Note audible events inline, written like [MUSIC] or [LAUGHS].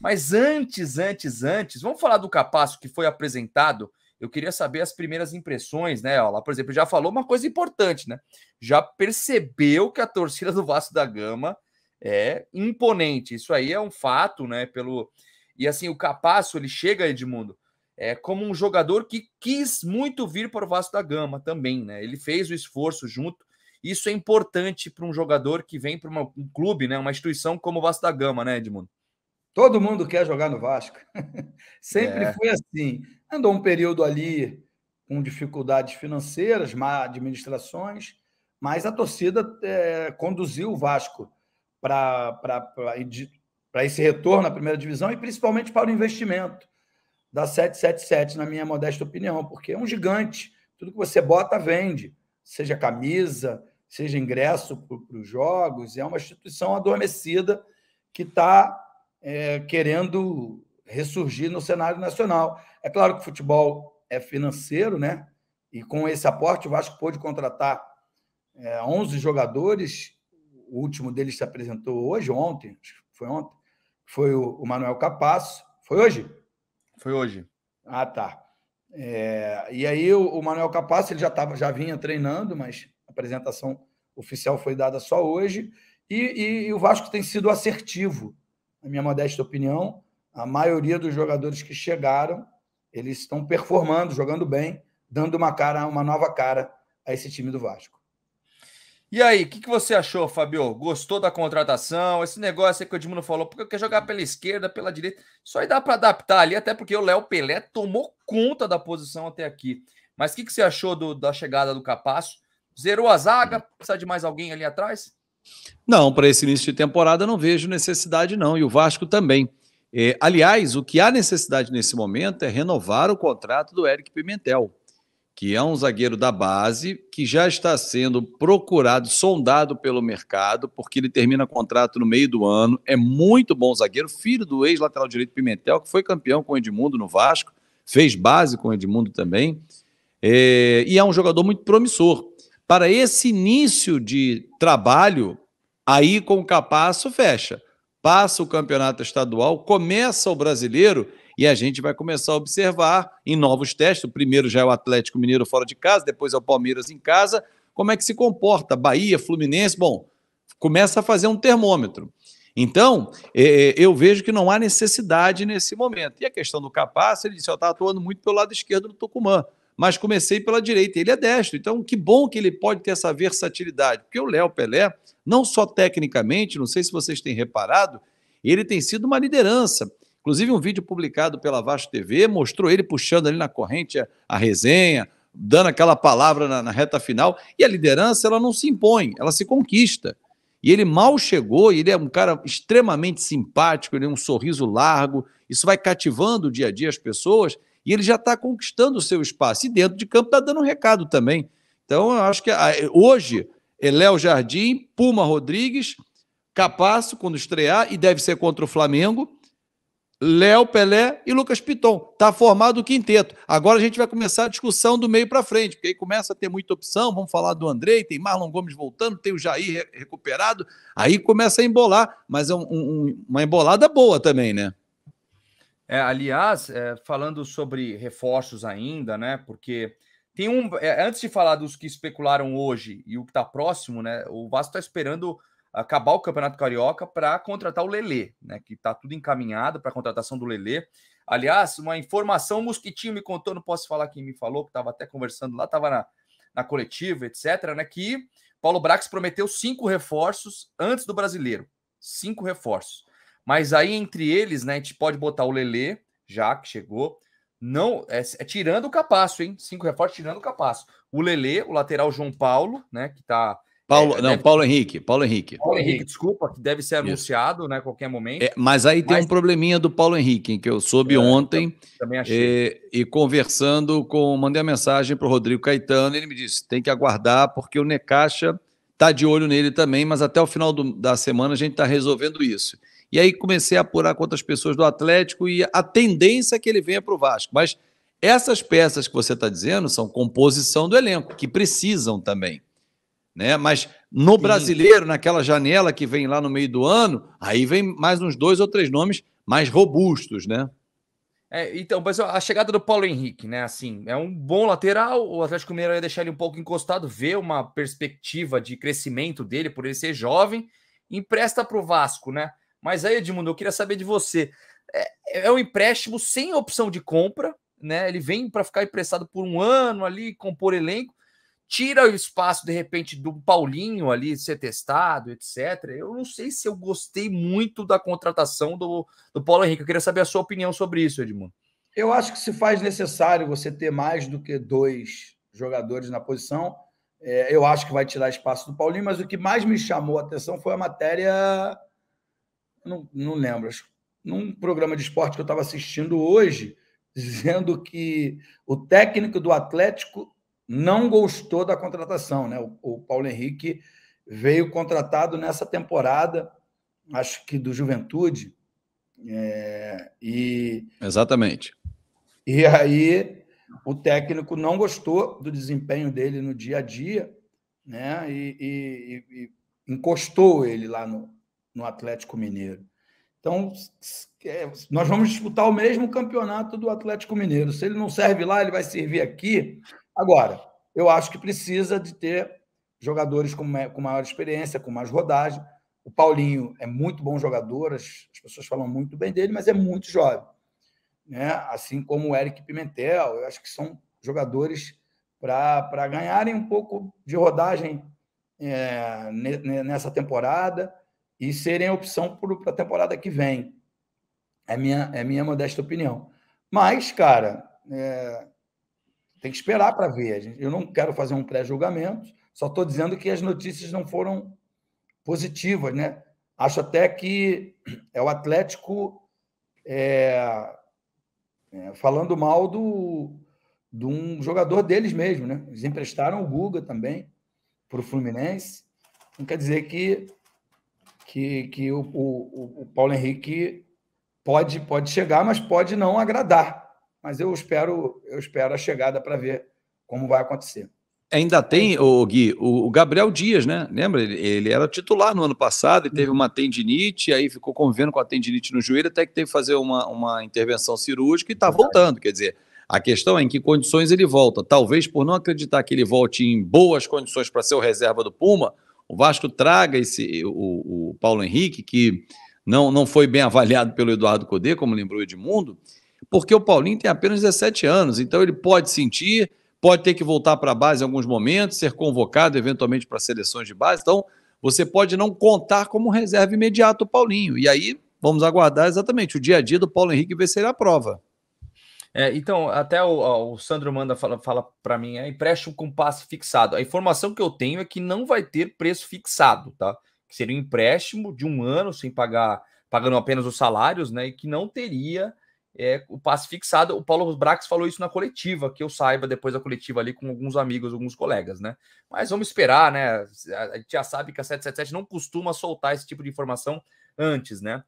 Mas antes, antes, antes, vamos falar do Capasso que foi apresentado. Eu queria saber as primeiras impressões, né? Ela, por exemplo, já falou uma coisa importante, né? Já percebeu que a torcida do Vasco da Gama é imponente. Isso aí é um fato, né? Pelo e assim o Capasso ele chega Edmundo é como um jogador que quis muito vir para o Vasco da Gama também, né? Ele fez o esforço junto isso é importante para um jogador que vem para um clube, né, uma instituição como o Vasco da Gama, né, Edmundo? Todo mundo quer jogar no Vasco. [LAUGHS] Sempre é. foi assim. Andou um período ali com dificuldades financeiras, má administrações, mas a torcida é, conduziu o Vasco para esse retorno à primeira divisão e principalmente para o investimento da 777, na minha modesta opinião, porque é um gigante. Tudo que você bota, vende, seja camisa, seja ingresso para os jogos, é uma instituição adormecida que está é, querendo ressurgir no cenário nacional. É claro que o futebol é financeiro, né? E com esse aporte, o Vasco pôde contratar é, 11 jogadores. O último deles se apresentou hoje, ontem, acho que foi ontem, foi o, o Manuel Capasso. Foi hoje? Foi hoje. Ah, tá. É, e aí o, o Manuel Capasso ele já, tava, já vinha treinando, mas apresentação oficial foi dada só hoje. E, e, e o Vasco tem sido assertivo, na minha modesta opinião. A maioria dos jogadores que chegaram, eles estão performando, jogando bem, dando uma cara, uma nova cara a esse time do Vasco. E aí, o que, que, você achou, Fabio? Gostou da contratação? Esse negócio aí que o Edmundo falou, porque quer jogar pela esquerda, pela direita. Só aí dá para adaptar ali, até porque o Léo Pelé tomou conta da posição até aqui. Mas o que, que, você achou do, da chegada do Capasso? Zerou a zaga? Precisa de mais alguém ali atrás? Não, para esse início de temporada não vejo necessidade, não. E o Vasco também. É, aliás, o que há necessidade nesse momento é renovar o contrato do Eric Pimentel, que é um zagueiro da base que já está sendo procurado, sondado pelo mercado, porque ele termina contrato no meio do ano. É muito bom zagueiro, filho do ex-lateral direito Pimentel, que foi campeão com o Edmundo no Vasco, fez base com o Edmundo também. É, e é um jogador muito promissor para esse início de trabalho, aí com o Capasso fecha. Passa o campeonato estadual, começa o brasileiro e a gente vai começar a observar em novos testes. O primeiro já é o Atlético Mineiro fora de casa, depois é o Palmeiras em casa. Como é que se comporta? Bahia, Fluminense, bom, começa a fazer um termômetro. Então, é, é, eu vejo que não há necessidade nesse momento. E a questão do Capasso, ele só está atuando muito pelo lado esquerdo do Tucumã mas comecei pela direita. Ele é destro, então que bom que ele pode ter essa versatilidade, porque o Léo Pelé, não só tecnicamente, não sei se vocês têm reparado, ele tem sido uma liderança. Inclusive, um vídeo publicado pela Vasco TV mostrou ele puxando ali na corrente a, a resenha, dando aquela palavra na, na, reta final. E a liderança, ela não se impõe, ela se conquista. E ele mal chegou, ele é um cara extremamente simpático, ele tem é um sorriso largo. Isso vai cativando o dia a dia as pessoas e ele já está conquistando o seu espaço. E dentro de campo está dando um recado também. Então, eu acho que ah, é, hoje é Léo Jardim, Puma Rodrigues, Capasso, quando estrear, e deve ser contra o Flamengo. Léo, Pelé e Lucas Piton. Está formado o quinteto. Agora a gente vai começar a discussão do meio para frente, porque aí começa a ter muita opção. Vamos falar do Andrei, tem Marlon Gomes voltando, tem o Jair recuperado. Aí começa a embolar, mas é um, um, uma embolada boa também, né? É, aliás, é, falando sobre reforços ainda, né? Porque tem um. É, antes de falar dos que especularam hoje e o que está próximo, né? O Vasco está esperando acabar o Campeonato Carioca para contratar o Lelê, né? Que está tudo encaminhado para a contratação do Lelê. Aliás, uma informação, o Mosquitinho me contou, não posso falar quem me falou, que estava até conversando lá, estava na, na coletiva, etc., né? Que Paulo Brax prometeu cinco reforços antes do brasileiro. Cinco reforços. Mas aí entre eles, né, a gente pode botar o Lele, já que chegou. Não, é, é tirando o capaço, hein? Cinco reforços tirando o capaço. O Lele, o lateral João Paulo, né, que tá Paulo, é, não, deve... Paulo Henrique, Paulo Henrique. Paulo Henrique, desculpa, que deve ser anunciado, Isso. né, a qualquer momento. É, mas aí tem mas... um probleminha do Paulo Henrique, que eu soube é, ontem. também achei. E, eh, e, conversando com, mandei a mensagem para o Rodrigo Caetano, ele me disse, tem que aguardar porque o Necaxa tá de olho nele também, mas até o final do, da semana a gente está resolvendo isso. E aí comecei a apurar com outras pessoas do Atlético e a tendência é que ele venha para o Vasco. Mas essas peças que você está dizendo são composição do elenco, que precisam também. Né? Mas no Sim. brasileiro, naquela janela que vem lá no meio do ano, aí vem mais uns dois ou três nomes mais robustos, né? É, então, mas a chegada do Paulo Henrique, né? Assim, é um bom lateral. O Atlético Mineiro ia deixar ele um pouco encostado, ver uma perspectiva de crescimento dele por ele ser jovem, empresta para o Vasco, né? Mas aí, Edmundo, eu queria saber de você. É, é um empréstimo sem opção de compra, né? Ele vem para ficar emprestado por um ano ali, compor elenco, tira o espaço de repente do Paulinho ali ser testado, etc. Eu não sei se eu gostei muito da contratação do, do Paulo Henrique. Eu queria saber a sua opinião sobre isso, Edmundo. Eu acho que se faz necessário você ter mais do que dois jogadores na posição. É, eu acho que vai tirar espaço do Paulinho, mas o que mais me chamou a atenção foi a matéria não, não lembro, num programa de esporte que eu estava assistindo hoje, [LAUGHS] dizendo que o técnico do Atlético não gostou da contratação, né? O, o Paulo Henrique veio contratado nessa temporada, acho que do Juventude. É, e Exatamente. E aí o técnico não gostou do desempenho dele no dia a dia, né? E, e, e encostou ele lá no, no Atlético Mineiro. Então, é, nós vamos disputar o mesmo campeonato do Atlético Mineiro. Se ele não serve lá, ele vai servir aqui. Agora, eu acho que precisa de ter jogadores com, com maior experiência, com mais rodagem. O Paulinho é muito bom jogador, as, as pessoas falam muito bem dele, mas é muito jovem. Né? Assim como o Eric Pimentel, eu acho que são jogadores para ganharem um pouco de rodagem é, nessa temporada e serem opção para a temporada que vem. É minha, é minha modesta opinião. Mas, cara, é, tem que esperar para ver. Eu não quero fazer um pré-julgamento, só estou dizendo que as notícias não foram positivas, né? Acho até que é o Atlético é, é, falando mal do, de um jogador deles mesmo, né? Eles emprestaram o Guga também para o Fluminense. Não quer dizer que que, que o, o, o Paulo Henrique pode, pode chegar, mas pode não agradar. Mas eu espero, eu espero a chegada para ver como vai acontecer. Ainda tem, o Gui, o Gabriel Dias, né? Lembra? Ele, ele era titular no ano passado e teve uhum. uma tendinite, aí ficou convivendo com a tendinite no joelho, até que teve que fazer uma, uma intervenção cirúrgica e está voltando. Quer dizer, a questão é em que condições ele volta. Talvez por não acreditar que ele volte em boas condições para ser o reserva do Puma, o Vasco traga esse o, o Paulo Henrique, que não, não foi bem [LAUGHS] avaliado pelo Eduardo Codê, como lembrou Edmundo, porque o Paulinho tem apenas 17 anos, então ele pode sentir, pode ter que voltar para a base em alguns momentos, ser convocado eventualmente para seleções de base, então você pode não contar como reserva imediato o Paulinho, e aí vamos aguardar exatamente o dia a dia do Paulo Henrique ver se ele aprova. É, então, até o, o, Sandro Manda fala, fala para mim, é empréstimo com passe fixado. A informação que eu tenho é que não vai ter preço fixado, tá? Que seria um empréstimo de um ano sem pagar, pagando apenas os salários, né? E que não teria é, o passe fixado. O Paulo Brax falou isso na coletiva, que eu saiba depois da coletiva ali com alguns amigos, alguns colegas, né? Mas vamos esperar, né? A gente já sabe que a 777 não costuma soltar esse tipo de informação antes, né?